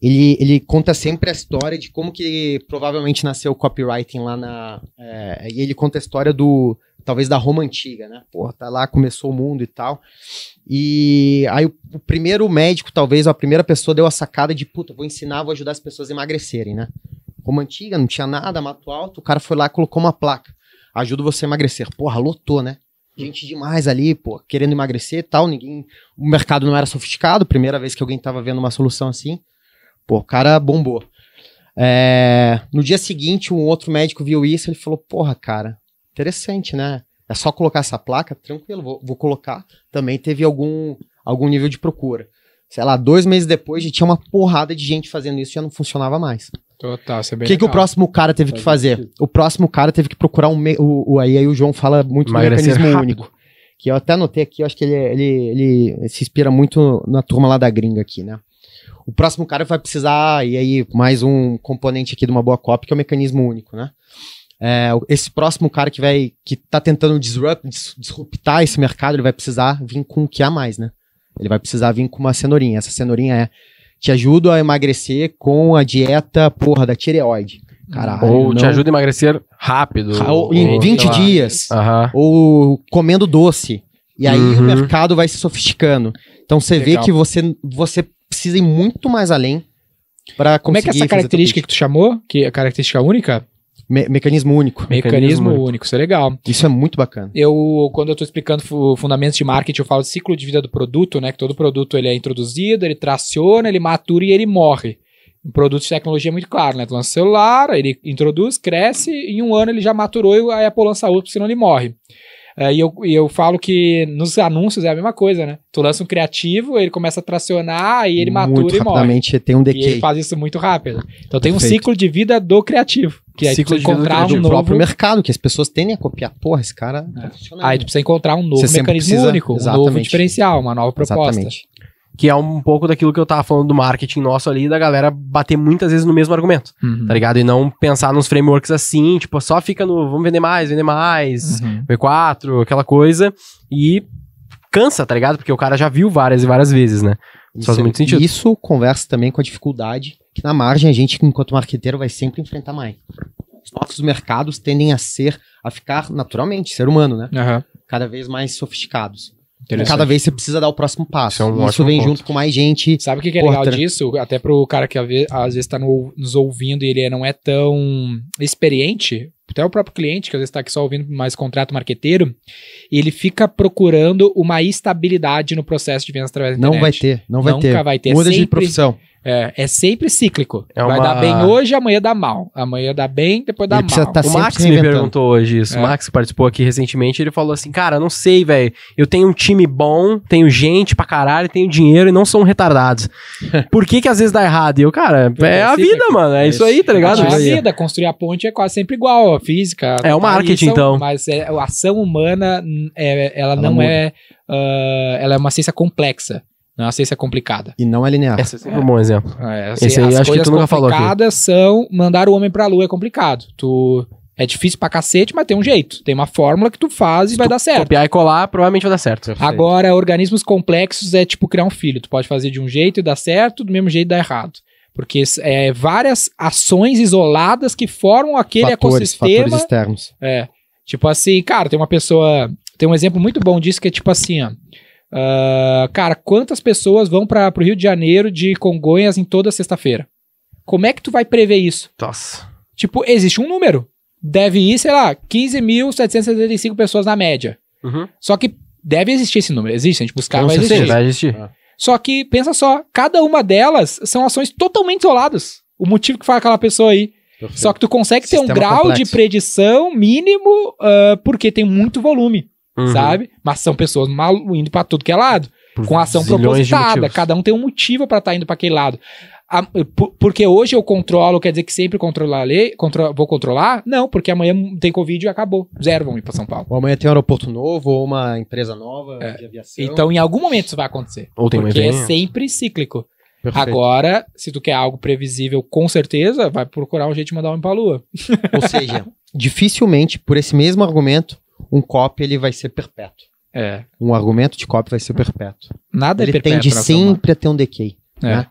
ele, ele conta sempre a história de como que provavelmente nasceu o copywriting lá na. É, e ele conta a história do. Talvez da Roma antiga, né? Porra, tá lá, começou o mundo e tal. E aí o, o primeiro médico, talvez, a primeira pessoa deu a sacada de puta, vou ensinar, vou ajudar as pessoas a emagrecerem, né? Roma antiga, não tinha nada, mato alto, o cara foi lá e colocou uma placa. Ajuda você a emagrecer. Porra, lotou, né? gente demais ali, pô, querendo emagrecer e tal, ninguém, o mercado não era sofisticado, primeira vez que alguém tava vendo uma solução assim. Pô, o cara bombou. É, no dia seguinte, um outro médico viu isso, ele falou, porra, cara, interessante, né? É só colocar essa placa, tranquilo, vou, vou colocar. Também teve algum, algum nível de procura. Sei lá, dois meses depois já tinha uma porrada de gente fazendo isso, já não funcionava mais. Total, você é bem O que, que o próximo cara teve Faz que fazer? Sentido. O próximo cara teve que procurar um. Me... O, o, aí, aí o João fala muito do é mecanismo rápido. único. Que eu até anotei aqui, eu acho que ele, é, ele, ele se inspira muito na turma lá da gringa aqui, né? o próximo cara vai precisar, e aí mais um componente aqui de uma boa copa que é o mecanismo único, né? É, esse próximo cara que vai que tá tentando disrupt, disruptar esse mercado, ele vai precisar vir com o que há mais, né? Ele vai precisar vir com uma cenourinha. Essa cenourinha é te ajudo a emagrecer com a dieta, porra, da tireoide. Caralho, ou te ajuda a emagrecer rápido. Ah, ou, em ou, 20 dias. Uhum. Ou comendo doce. E aí uhum. o mercado vai se sofisticando. Então você Legal. vê que você, você precisa ir muito mais além para conseguir. Como é que é essa característica que tu chamou, que é a característica única? Me mecanismo único. Mecanismo, mecanismo único. único, isso é legal. Isso é muito bacana. Eu, quando eu estou explicando fundamentos de marketing, eu falo de ciclo de vida do produto, né? Que todo produto ele é introduzido, ele traciona, ele matura e ele morre. Um produto de tecnologia é muito claro, né? Tu lança o celular, ele introduz, cresce, em um ano ele já maturou e a Apple lança outro, senão ele morre. É, e, eu, e eu falo que nos anúncios é a mesma coisa, né? Tu lança um criativo, ele começa a tracionar e ele muito matura e morre. tem um decay. E ele faz isso muito rápido. Então tem um ciclo de vida do criativo. Que aí ciclo tu precisa encontrar de um novo... próprio mercado, que as pessoas tendem a copiar. Porra, esse cara... É. é. aí né? tu precisa encontrar um novo mecanismo precisa... único, Exatamente. um novo diferencial, uma nova proposta. Exatamente. Que é um pouco daquilo que eu tava falando do marketing nosso ali, da galera bater muitas vezes no mesmo argumento, uhum. tá ligado? E não pensar nos frameworks assim, tipo, só fica no vamos vender mais, vender mais, uhum. V4, aquela coisa, e cansa, tá ligado? Porque o cara já viu várias e várias vezes, né? Isso faz é- muito sentido. Isso conversa também com a dificuldade que na margem a gente, enquanto marqueteiro, vai sempre enfrentar mais. Os nossos mercados tendem a ser, a ficar naturalmente, ser humano, né? Uhum. Cada vez mais sofisticados. Cada vez você precisa dar o próximo passo. Isso, é um Isso vem ponto. junto com mais gente. Sabe o que, que é legal disso? Até pro cara que às vezes tá no, nos ouvindo e ele não é tão experiente, até o próprio cliente, que às vezes está aqui só ouvindo mais contrato marqueteiro, ele fica procurando uma estabilidade no processo de vendas através da internet. Não vai ter, não vai Nunca ter. Vai ter. Muda sempre, de profissão. É, é sempre cíclico. É Vai dar bem hoje, amanhã dá mal. Amanhã dá bem, depois dá ele mal. Tá o Max me perguntou hoje isso. É. O Max participou aqui recentemente. Ele falou assim: Cara, não sei, velho. Eu tenho um time bom, tenho gente pra caralho, tenho dinheiro e não são retardados. Por que que às vezes dá errado? E eu, cara, é, é a é vida, mano. É isso aí, tá é ligado? É a vida. Construir a ponte é quase sempre igual. A física. É o marketing, então. Mas é, a ação humana, ela, ela não muda. é. Uh, ela é uma ciência complexa. Não, sei se é complicada. E não é linear. Esse é um bom exemplo. É, assim, Esse aí acho que tu nunca falou aqui. complicadas são mandar o homem pra lua é complicado. Tu é difícil pra cacete, mas tem um jeito. Tem uma fórmula que tu faz e Se vai dar certo. Copiar e colar, provavelmente vai dar certo. Agora, organismos complexos é tipo criar um filho. Tu pode fazer de um jeito e dar certo, do mesmo jeito dá errado. Porque é várias ações isoladas que formam aquele fatores, ecossistema. Fatores externos. É. Tipo assim, cara, tem uma pessoa. Tem um exemplo muito bom disso que é tipo assim, ó. Uh, cara, quantas pessoas vão para o Rio de Janeiro de Congonhas em toda sexta-feira? Como é que tu vai prever isso? Nossa. Tipo, existe um número. Deve ir, sei lá, 15.775 pessoas na média. Uhum. Só que deve existir esse número. Existe, a gente buscar, vai existir. vai existir. Ah. Só que, pensa só, cada uma delas são ações totalmente isoladas. O motivo que faz aquela pessoa aí. Perfeito. Só que tu consegue ter um grau complexo. de predição mínimo uh, porque tem muito volume uhum. sabe? Mas são pessoas malu indo para tudo que é lado, por com ação propositada. Cada um tem um motivo para estar tá indo para aquele lado. A, por, porque hoje eu controlo, quer dizer que sempre controlar a lei, contro, vou controlar? Não, porque amanhã tem Covid e acabou. Zero vão ir para São Paulo. Ou amanhã tem um aeroporto novo, ou uma empresa nova é. de aviação. Então, em algum momento isso vai acontecer. Ou tem porque é sempre cíclico. Perfeito. Agora, se tu quer algo previsível, com certeza, vai procurar um jeito de mandar um para a lua. Ou seja, dificilmente, por esse mesmo argumento, um copy ele vai ser perpétuo. É. Um argumento de copy vai ser perpétuo. Nada ele é perpétuo. Ele tende sempre a ter um decay. É. Né?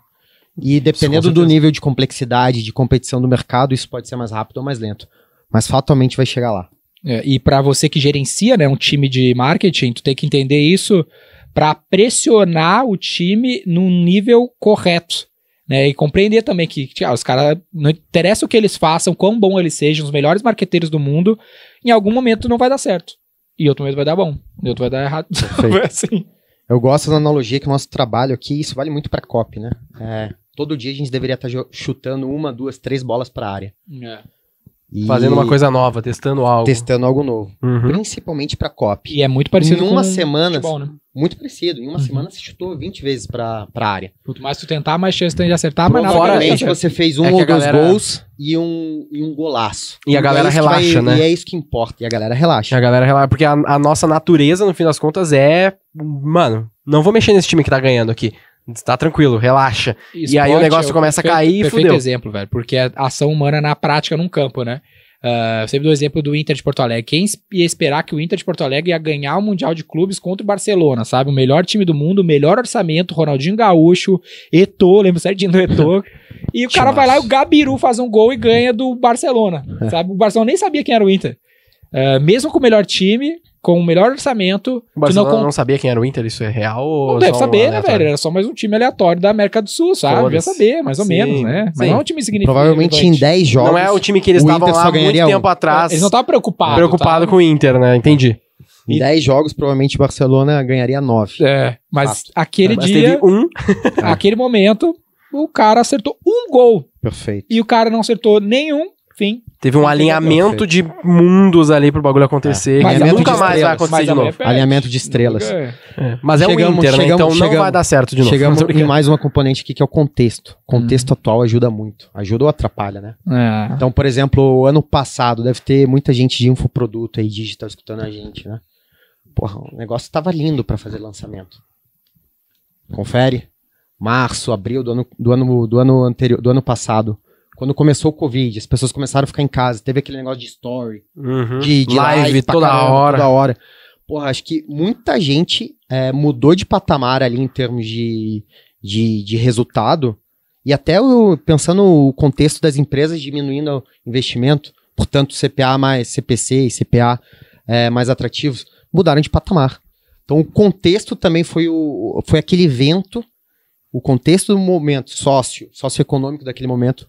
E dependendo do nível de complexidade, de competição do mercado, isso pode ser mais rápido ou mais lento. Mas fatalmente vai chegar lá. É, e para você que gerencia né, um time de marketing, tu tem que entender isso para pressionar o time num nível correto. Né? E compreender também que ah, os caras, não interessa o que eles façam, quão bom eles sejam, os melhores marqueteiros do mundo, em algum momento não vai dar certo. E outro momento vai dar bom, e outro vai dar errado. É assim. Eu gosto da analogia que o nosso trabalho aqui, isso vale muito pra COP, né? É, todo dia a gente deveria estar tá chutando uma, duas, três bolas pra área. É. E... Fazendo uma coisa nova, testando algo. Testando algo novo. Uhum. Principalmente pra COP. E é muito parecido em com uma semana, futebol, né? muito parecido. Em uma uhum. semana você chutou 20 vezes pra, pra área. Quanto mais tu tentar, mais chance tem de acertar, mas Provavelmente você fez um é ou dois galera... gols e um, e um golaço. E, a galera é relaxa, vai, né? E é isso que importa. E a galera relaxa. E a galera relaxa, porque a, a nossa natureza, no fim das contas, é. Mano, não vou mexer nesse time que tá ganhando aqui. Tá tranquilo, relaxa. Esporte, e aí o negócio é o começa perfeito, a cair e perfeito fudeu. exemplo, velho, porque é ação humana é na prática num campo, né? Uh, viu sempre o exemplo do Inter de Porto Alegre. Quem ia esperar que o Inter de Porto Alegre ia ganhar o Mundial de Clubes contra o Barcelona, sabe? O melhor time do mundo, o melhor orçamento, Ronaldinho Gaúcho, Eto'o, lembro certinho do Eto'o. e o cara vai lá e o Gabiru faz um gol e ganha do Barcelona, é. sabe? O Barcelona nem sabia quem era o Inter. Uh, mesmo com o melhor time, com o melhor orçamento. O Barcelona não, não, sabia quem era o Inter, isso é real? Não deve saber, um né, velho? Era só mais um time aleatório da América do Sul, sabe? Devia saber, mais ou menos, né? Mas Sim. não é um time significativo. Provavelmente em 10 jogos. Não é o time que eles estavam lá muito um. tempo atrás. Eles não estavam preocupados. Preocupado tá? com o Inter, né? Entendi. Em 10 jogos, provavelmente o Barcelona ganharia 9. É, mas ah, aquele mas dia. um. aquele momento, o cara acertou um gol. Perfeito. E o cara não acertou nenhum Sim. Teve um alinhamento de mundos ali pro bagulho acontecer. É. Que nunca mais vai acontecer de novo. Alinhamento de estrelas. É. É. Mas é chegamos, um Inter, né? Chegamos, então chegamos, não vai dar certo de novo. Chegamos em mais uma componente aqui que é o contexto. Contexto hum. atual ajuda muito. Ajuda ou atrapalha, né? É. Então, por exemplo, ano passado, deve ter muita gente de infoproduto aí, digital, escutando a gente, né? Porra, o negócio tava lindo para fazer lançamento. Confere. Março, abril do ano, do ano, do ano anterior, do ano passado quando começou o Covid, as pessoas começaram a ficar em casa, teve aquele negócio de story, uhum. de, de, live, live toda, caramba, hora. toda hora. Porra, acho que muita gente é, mudou de patamar ali em termos de, de, de resultado. E até pensando o contexto das empresas diminuindo o investimento, portanto, CPA mais CPC e CPA é, mais atrativos, mudaram de patamar. Então, o contexto também foi, o, foi aquele evento, o contexto do momento sócio, socioeconômico daquele momento,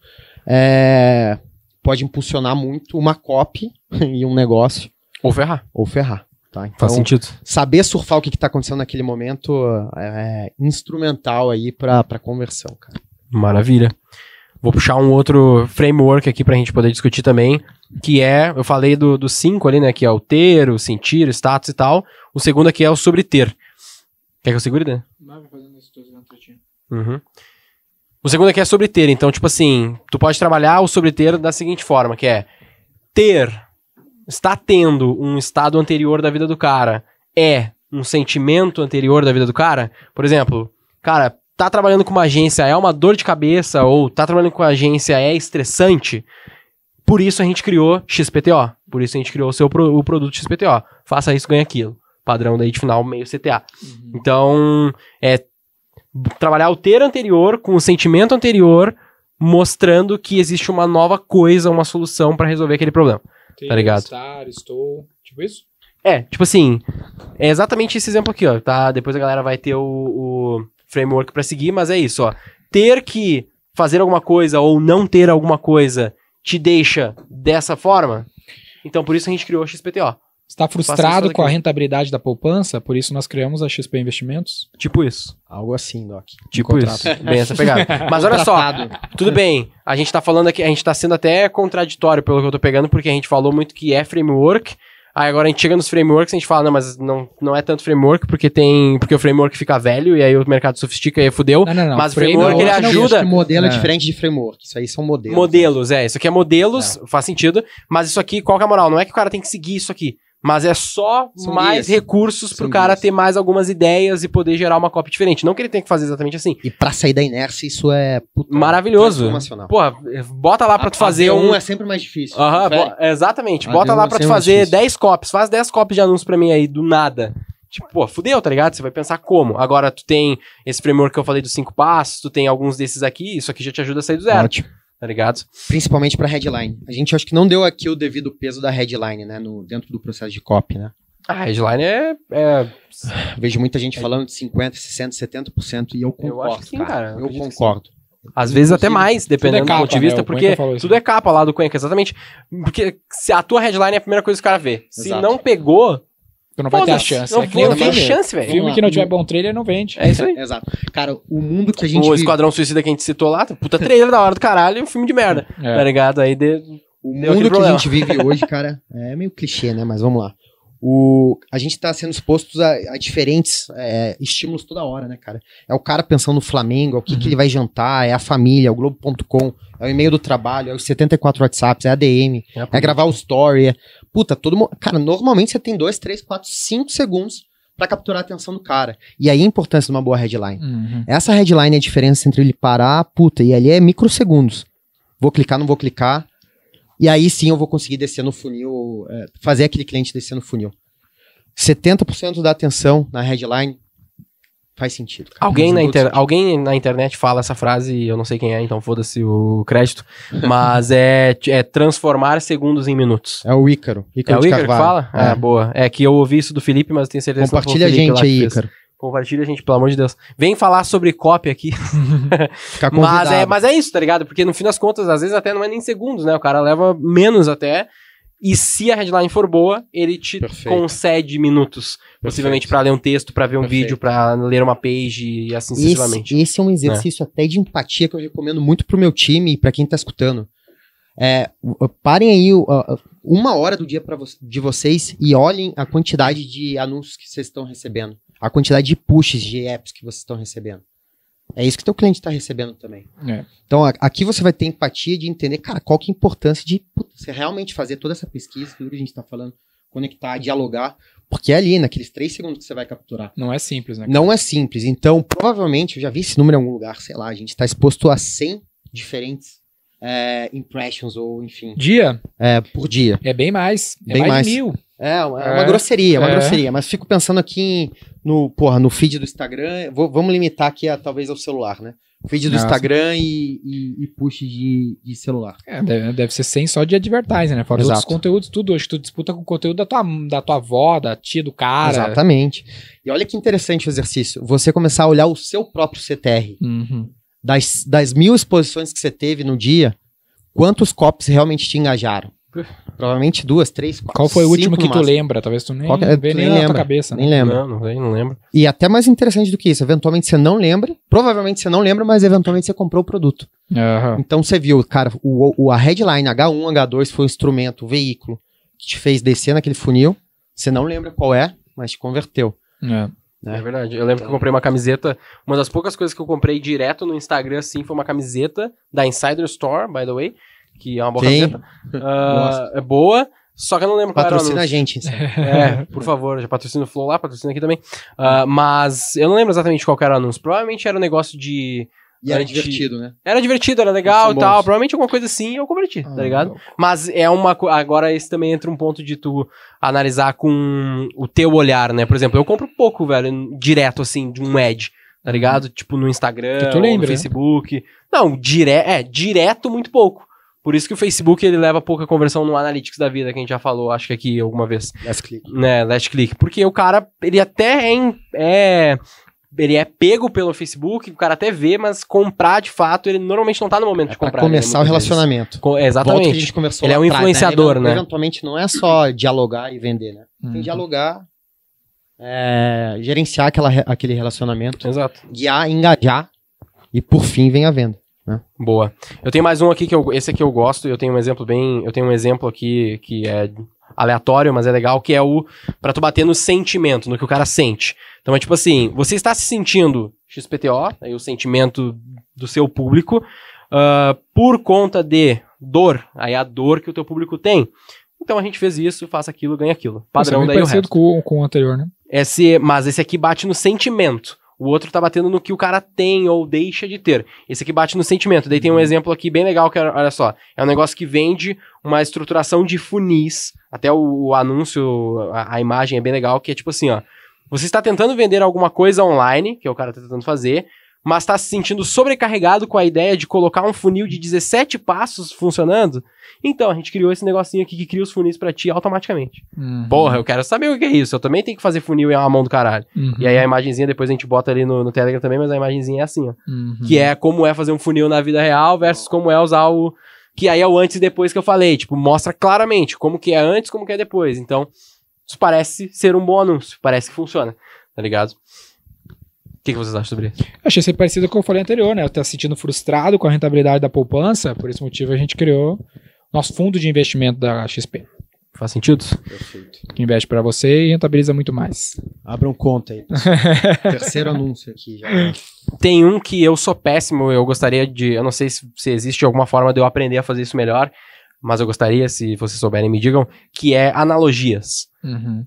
é, pode impulsionar muito uma copy e um negócio. Ou ferrar. Ou ferrar. Tá? Então, Faz sentido. Saber surfar o que está acontecendo naquele momento é, é instrumental aí para conversão, cara. Maravilha. Vou puxar um outro framework aqui para a gente poder discutir também, que é, eu falei do, do cinco ali, né, que é o ter, o sentir, o status e tal. O segundo aqui é o sobre ter. Quer que eu segure, né? Não, vou fazendo isso tudo dentro Uhum. O segundo aqui é, é sobre ter. Então, tipo assim, tu pode trabalhar o sobre ter da seguinte forma, que é ter, está tendo um estado anterior da vida do cara, é um sentimento anterior da vida do cara. Por exemplo, cara, tá trabalhando com uma agência é uma dor de cabeça ou tá trabalhando com uma agência é estressante. Por isso a gente criou XPTO. Por isso a gente criou o seu o produto XPTO. Faça isso, ganha aquilo. Padrão daí de final meio CTA. Uhum. Então, é trabalhar o ter anterior com o sentimento anterior, mostrando que existe uma nova coisa, uma solução para resolver aquele problema. Tá Tem, tá ligado? Estar, estou, tipo isso? É, tipo assim, é exatamente esse exemplo aqui, ó, tá? Depois a galera vai ter o, o framework para seguir, mas é isso, ó. Ter que fazer alguma coisa ou não ter alguma coisa te deixa dessa forma. Então por isso a gente criou o XPTO. Está frustrado com a rentabilidade da poupança, por isso nós criamos a XP Investimentos? Tipo isso. Algo assim, Doc. Tipo um isso. Bem, essa pegada. Mas olha só, tudo bem, a gente está falando aqui, a gente está sendo até contraditório pelo que eu estou pegando, porque a gente falou muito que é framework, Aí agora a gente chega nos frameworks, e a gente fala, não, mas não, não é tanto framework, porque tem. Porque o framework fica velho e aí o mercado sofistica e fudeu. Não, não, não. Mas o framework, framework ele ajuda. Não, modelo é, é. diferente de framework. Isso aí são modelos. Modelos, é. Isso aqui é modelos, é. faz sentido. Mas isso aqui, qual que é a moral? Não é que o cara tem que seguir isso aqui. Mas é só mais recursos pro cara ter mais algumas ideias e poder gerar uma cópia diferente. Não que ele tenha que fazer exatamente assim. E pra sair da inércia, isso é puta, maravilhoso. Pô, bota lá pra a, tu fazer. um é sempre mais difícil. Aham, bo exatamente. A bota lá é pra tu fazer 10 copies. Faz 10 copies de anúncio pra mim aí, do nada. Tipo, pô, fudeu, tá ligado? Você vai pensar como. Agora, tu tem esse framework que eu falei dos cinco passos, tu tem alguns desses aqui, isso aqui já te ajuda a sair do zero. Ótimo tá ligado? Principalmente para headline. A gente acho que não deu aqui o devido peso da headline, né, no, dentro do processo de copy, né? A headline é, é... Vejo muita gente é... falando de 50%, 60%, 70% e eu concordo. Eu acho que sim, cara. cara. Eu, eu concordo. Às vezes até mais, dependendo é capa, do ponto de né? vista, né? porque tudo é capa lá do Cuenca, exatamente. Porque se a tua headline é a primeira coisa que o cara vê. Se Exato. não pegou, Tu não vai ter a chance. Não, é não tem chance, velho. Filme que não tiver bom trailer não vende. É isso aí. Exato. Cara, o mundo que a gente. O Esquadrão Suicida que a gente citou lá, puta trailer da hora do caralho, um filme de merda. É. Tá ligado? Aí de... O mundo que a gente vive hoje, cara, é meio clichê, né? Mas vamos lá. O, a gente está sendo exposto a, a diferentes é, estímulos toda hora, né, cara? É o cara pensando no Flamengo, é o que, uhum. que ele vai jantar, é a família, é o Globo.com, é o e-mail do trabalho, é os 74 WhatsApps, é a DM, é, é gravar o story, é, Puta, todo mundo. Cara, normalmente você tem 2, 3, 4, 5 segundos para capturar a atenção do cara. E aí a importância de uma boa headline. Uhum. Essa headline é a diferença entre ele parar, puta, e ali é microsegundos. Vou clicar, não vou clicar. E aí sim eu vou conseguir descer no funil, é, fazer aquele cliente descer no funil. 70% da atenção na headline faz sentido. Alguém, na inter... Sentido. Alguém na internet fala essa frase, eu não sei quem é, então foda-se o crédito, mas é, é transformar segundos em minutos. É o Ícaro. Ícaro é o Ícaro que fala? Ah, é. boa. É que eu ouvi isso do Felipe, mas tenho certeza Compartilha que Compartilha a gente aí, Ícaro. Compartilha, a gente, pelo amor de Deus. Vem falar sobre copy aqui. Fica mas, é, mas é isso, tá ligado? Porque no fim das contas, às vezes até não é nem segundos, né? O cara leva menos até e se a headline for boa, ele te Perfeito. concede minutos, possivelmente para ler um texto, para ver um Perfeito. vídeo, para ler uma page e assim esse, sucessivamente. Esse é um exercício é. até de empatia que eu recomendo muito pro meu time e para quem tá escutando. É, parem aí uh, uma hora do dia vo de vocês e olhem a quantidade de anúncios que vocês estão recebendo, a quantidade de pushes de apps que vocês estão recebendo. É isso que teu cliente está recebendo também. É. Então, a, aqui você vai ter empatia de entender, cara, qual que é a importância de putz, você realmente fazer toda essa pesquisa, tudo que a gente está falando, conectar, dialogar, porque é ali, naqueles três segundos que você vai capturar. Não é simples, né? Cara? Não é simples. Então, provavelmente, eu já vi esse número em algum lugar, sei lá, a gente está exposto a 100 diferentes é, impressions ou enfim. Dia? É, por dia. É bem mais. É bem mais, mais. mil. É, uma, é uma é. grosseria, uma é. grosseria. Mas fico pensando aqui em no, porra, no feed do Instagram. Vou, vamos limitar aqui a, talvez ao celular, né? Feed do Nossa. Instagram e, e, e, push de, de celular. É, deve, deve, ser 100 só de advertising, né? Fora os conteúdos, tudo. Hoje tu disputa com o conteúdo da tua, da tua avó, da tia do cara. Exatamente. E olha que interessante o exercício. Você começar a olhar o seu próprio CTR. Uhum. Das, das mil exposições que você teve no dia, quantos cops realmente te engajaram? Provavelmente duas, três, quatro. Qual foi o último que tu lembra? Talvez tu nem, Qual, é? vê, tu nem, nem lembra, cabeça. Nem né? lembra. Não, não, não lembro. E até mais interessante do que isso, eventualmente você não lembra, provavelmente você não lembra, mas eventualmente você comprou o produto. Uhum. Então você viu, cara, o, o, a headline H1, H2 foi o instrumento, o veículo que te fez descer naquele funil. Você não lembra qual é, mas te converteu. É. Né? É verdade. Eu lembro que eu comprei uma camiseta. Uma das poucas coisas que eu comprei direto no Instagram, assim, foi uma camiseta da Insider Store, by the way que é uma boa camiseta. Ah, é boa. Só que eu não lembro patrocina qual era o anúncio. Patrocina a gente. Então. É, por favor, já patrocina o Flow lá, patrocina aqui também. Uh, mas eu não lembro exatamente qual era o anúncio. Provavelmente era um negócio de... E era, divertido, né? Era divertido, era legal e tal. Provavelmente alguma coisa assim eu converti, tá ah, tá ligado? Não. Mas é uma. Agora esse também entra um ponto de tu analisar com o teu olhar, né? Por exemplo, eu compro pouco, velho, direto assim, de um ad, tá ligado? Tipo no Instagram, tu lembra, no né? Facebook. Né? Não, dire... é, direto muito pouco. Por isso que o Facebook ele leva pouca conversão no Analytics da vida, que a gente já falou, acho que aqui alguma vez. Last click. Né, last click. Porque o cara, ele até é, é ele é pego pelo Facebook, o cara até vê, mas comprar de fato, ele normalmente não tá no momento é de comprar. Né, começar o relacionamento. exatamente. a gente é né? ele é um influenciador, né? Eventualmente não é só dialogar e vender, né? Tem uhum. dialogar, é, gerenciar aquela, aquele relacionamento, Exato. guiar, engajar e por fim vem a venda. Né? Boa. Eu tenho mais um aqui que eu, esse aqui eu gosto. Eu tenho um exemplo bem, eu tenho um exemplo aqui que é aleatório, mas é legal, que é o para tu bater no sentimento, no que o cara sente. Então é tipo assim, você está se sentindo XPTO, aí o sentimento do seu público, uh, por conta de dor, aí a dor que o teu público tem. Então a gente fez isso, faça aquilo, ganha aquilo. É Padrão é daí parecido o resto. Com, com o anterior, né? Esse, mas esse aqui bate no sentimento. O outro tá batendo no que o cara tem ou deixa de ter. Esse aqui bate no sentimento. Daí tem um uhum. exemplo aqui bem legal que, é, olha só, é um negócio que vende uma estruturação de funis. Até o, o anúncio, a, a imagem é bem legal, que é tipo assim, ó. Você está tentando vender alguma coisa online, que é o cara tá tentando fazer, mas está se sentindo sobrecarregado com a ideia de colocar um funil de 17 passos funcionando, então a gente criou esse negocinho aqui que cria os funis para ti automaticamente. Uhum. Porra, eu quero saber o que é isso. Eu também tenho que fazer funil e é uma mão do caralho. Uhum. E aí a imagenzinha depois a gente bota ali no, no Telegram também, mas a imagenzinha é assim, ó. Uhum. Que é como é fazer um funil na vida real versus como é usar o. Que aí é o antes e depois que eu falei. Tipo, mostra claramente como que é antes, como que é depois. Então, isso parece ser um bom anúncio. Parece que funciona, tá ligado? que, que vocês acham sobre isso? achei ser parecido com o que eu falei anterior, né? Eu tá se sentindo frustrado com a rentabilidade da poupança, por esse motivo a gente criou nosso fundo de investimento da XP. Faz sentido? Perfeito. Que investe para você e rentabiliza muito mais. Abram conta aí. Terceiro anúncio aqui já. Tem um que eu sou péssimo, eu gostaria de. Eu não sei se, se existe alguma forma de eu aprender a fazer isso melhor, mas eu gostaria, se vocês souberem, me digam, que é analogias. Uhum.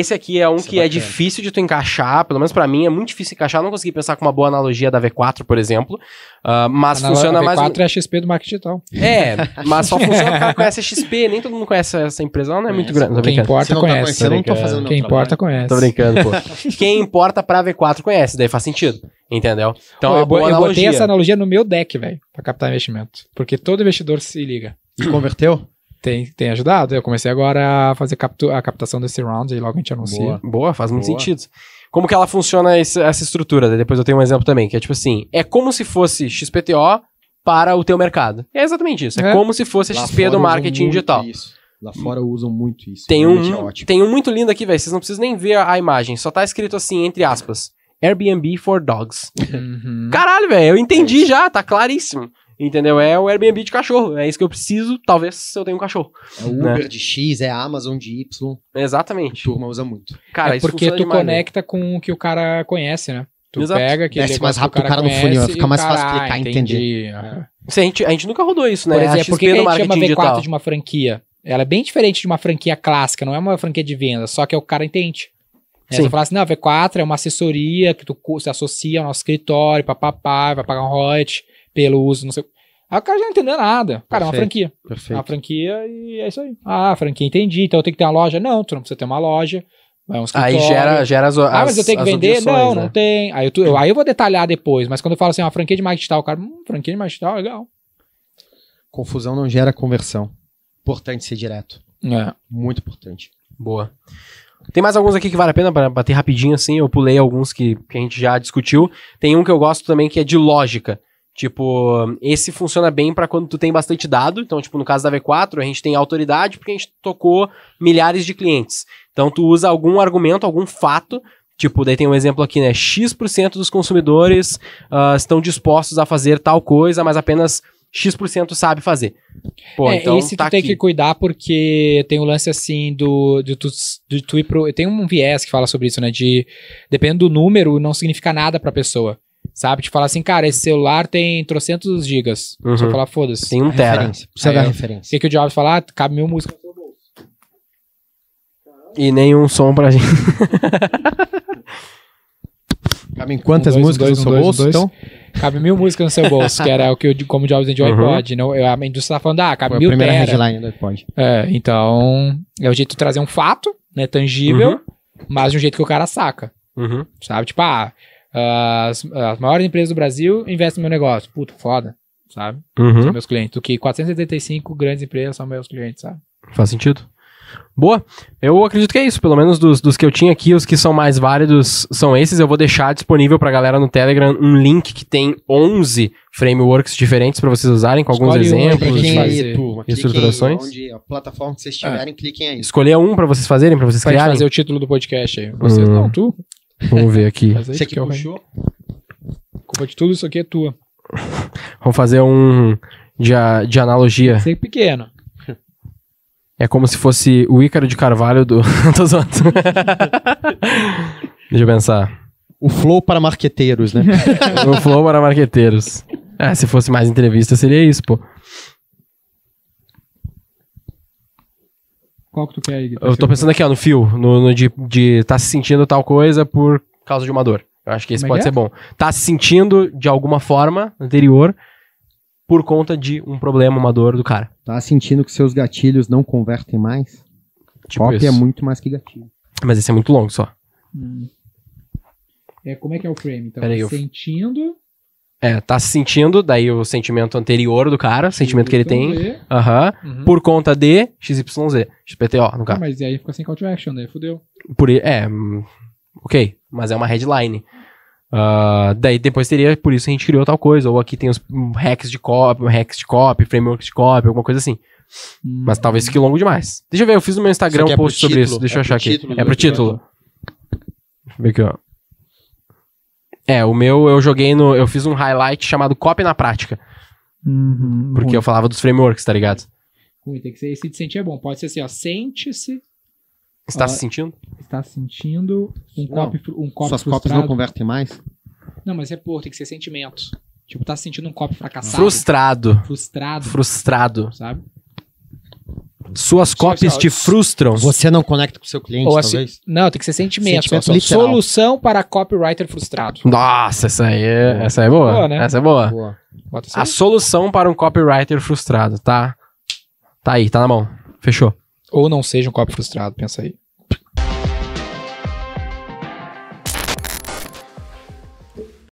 Esse aqui é um Isso é que é, é, difícil de tu encaixar, pelo menos para mim é muito difícil encaixar. Eu não consegui pensar com uma boa analogia da V4, por exemplo. Uh, mas funciona V4 mais. V4 é a XP do marketing digital. É, mas só funciona com conhece a XP. Nem todo mundo conhece essa empresa, ela não é conhece. muito grande. Quem importa tá conhece. Tá não tô fazendo Quem importa trabalho. conhece. Tô brincando, pô. Quem importa pra V4 conhece, daí faz sentido. Entendeu? Então, pô, é eu, boa eu analogia. botei essa analogia no meu deck, velho, pra captar investimento. Porque todo investidor se liga. E converteu? tem, tem ajudado. Eu comecei agora a fazer a captação desse round e logo a gente anuncia. Boa, Boa faz muito Boa. sentido. Como que ela funciona esse, essa estrutura? Depois eu tenho um exemplo também, que é tipo assim, é como se fosse XPTO para o teu mercado. É exatamente isso. É, é. como se fosse XP do marketing digital. Isso. Lá fora usam muito isso. Tem é um, é tem um muito lindo aqui, velho. Vocês não precisam nem ver a, a imagem. Só tá escrito assim, entre aspas. Airbnb for Dogs. Uhum. Caralho, velho, eu entendi é já, tá claríssimo. Entendeu? É o Airbnb de cachorro. É isso que eu preciso, talvez, se eu tenho um cachorro. É né? Uber né? de X, é Amazon de Y. Exatamente. A turma usa muito. Cara, é porque tu demais, né? conecta né? com o que o cara conhece, né? Tu Exato. pega que Desce mais rápido o cara, o cara no funil, fica mais cara, fácil clicar e entender. Entendi. Sim, a, gente, a gente nunca rodou isso, né? Por exemplo, a porque a gente chama V4 digital. de uma franquia. Ela é bem diferente de uma franquia clássica, não é uma franquia de venda, só que é o cara entende. É, se Você fala assim, não, V4 é uma assessoria que tu se associa ao nosso escritório, papapá, vai pagar um hot pelo uso, não sei. Aí o cara já não entendeu nada. Cara, perfeito, é uma franquia. Perfeito. É uma franquia e é isso aí. Ah, franquia, entendi. Então eu tenho que ter uma loja? Não, tu não precisa ter uma loja. É um aí gera, gera as, Ah, mas eu tenho que vender? Não, né? não tem. Aí eu, tu, eu, aí eu vou detalhar depois, mas quando eu falo assim, ah, uma franquia de marketing digital, o cara, hum, franquia de marketing digital, é legal. Confusão não gera conversão. Importante ser direto. É. Muito importante. Boa. Tem mais alguns aqui que vale a pena para bater rapidinho assim, eu pulei alguns que, que a gente já discutiu. Tem um que eu gosto também que é de lógica. Tipo, esse funciona bem para quando tu tem bastante dado. Então, tipo, no caso da V4, a gente tem autoridade porque a gente tocou milhares de clientes. Então, tu usa algum argumento, algum fato. Tipo, daí tem um exemplo aqui, né? X% dos consumidores uh, estão dispostos a fazer tal coisa, mas apenas X% sabe fazer. Pô, é, então esse tá tu tem aqui. que cuidar porque tem o um lance assim do, do, tu, do tu ir pro... Tem um viés que fala sobre isso, né? De, dependendo do número, não significa nada pra pessoa. Sabe? Te falar assim, cara, esse celular tem trocentos gigas. Uhum. Você falar, foda-se. Tem um tera. você dá dar referência. O que, o Jobs fala? Ah, cabe mil músicas no seu bolso. E nenhum som pra gente. Cabem quantas um, dois, músicas dois, no seu um, dois, bolso, então? Cabe mil músicas no seu bolso, que era o que eu, como o Jobs vendia o iPod. Não, eu, a indústria tá falando, ah, cabe Foi mil a primeira headline do iPod. É, então, é o jeito de trazer um fato, né, tangível, uhum. mas de um jeito que o cara saca. Uhum. Sabe? Tipo, ah, as, as maiores empresas do Brasil investem no meu negócio. Puta, foda, sabe? Uhum. São meus clientes. Do que 485 grandes empresas são meus clientes, sabe? Faz sentido. Boa. Eu acredito que é isso. Pelo menos dos, dos que eu tinha aqui, os que são mais válidos são esses. Eu vou deixar disponível pra galera no Telegram um link que tem 11 frameworks diferentes para vocês usarem, com alguns Escolhe exemplos, tipo, um, estruturações. Onde a plataforma que vocês tiverem, ah. cliquem aí. Escolher um para vocês fazerem, para vocês Pode criarem. fazer o título do podcast aí. Vocês, hum. Não, tu. Vamos ver aqui. Você que é puxou. Culpa de tudo isso aqui é tua. Vamos fazer um de, de analogia. Sei pequeno. É como se fosse o Ícaro de Carvalho do... dos outros. Deixa eu pensar. O flow para marqueteiros, né? o flow para marqueteiros. Ah, se fosse mais entrevista, seria isso, pô. Qual que tu quer aí? Eu tô pensando aqui, ó, no fio, no, no de, de tá se sentindo tal coisa por causa de uma dor. Eu acho que esse Como é pode é? ser bom. Tá se sentindo de alguma forma anterior por conta de um problema, uma dor do cara. Tá sentindo que seus gatilhos não convertem mais? Tipo é isso. é muito mais que gatilho. Mas esse é muito longo só. Hum. É, como é que é o frame? Então, Peraí, eu- sentindo é, tá se sentindo, daí o sentimento anterior do cara, o sentimento que ele então tem, uh -huh, uhum. por conta de XYZ, XPTO, no caso. mas e aí fica sem call to action, daí fudeu. Por, é, hum, ok, mas é uma headline. Uh, daí depois teria, por isso a gente criou tal coisa, ou aqui tem os hacks de copy, hacks de copy, frameworks de copy, alguma coisa assim. Hum. Mas talvez fique longo demais. Deixa eu ver, eu fiz no meu Instagram é um post é sobre título, isso, deixa é eu achar aqui. é pro título. Deixa eu ver aqui, ó. É, o meu eu joguei no. Eu fiz um highlight chamado Copy na prática. Uhum, porque eu falava dos frameworks, tá ligado? Ruim, tem que ser esse de sentir é bom. Pode ser assim, ó. Sente-se. Está ó, se sentindo? Está se sentindo. Um copy, um copy Suas copies não convertem mais? Não, mas é pô, tem que ser sentimento. Tipo, tá se sentindo um copo fracassado. Frustrado. Frustrado. Frustrado. Sabe? Suas copies te frustram. Você não conecta com o seu cliente, Ou assim, talvez? Não, tem que ser sentimento. sentimento solução para copywriter frustrado. Nossa, essa aí é, boa. Essa é boa. boa né? Essa é boa. boa. A solução para um copywriter frustrado, tá? Tá aí, tá na mão. Fechou. Ou não seja um copy frustrado, pensa aí.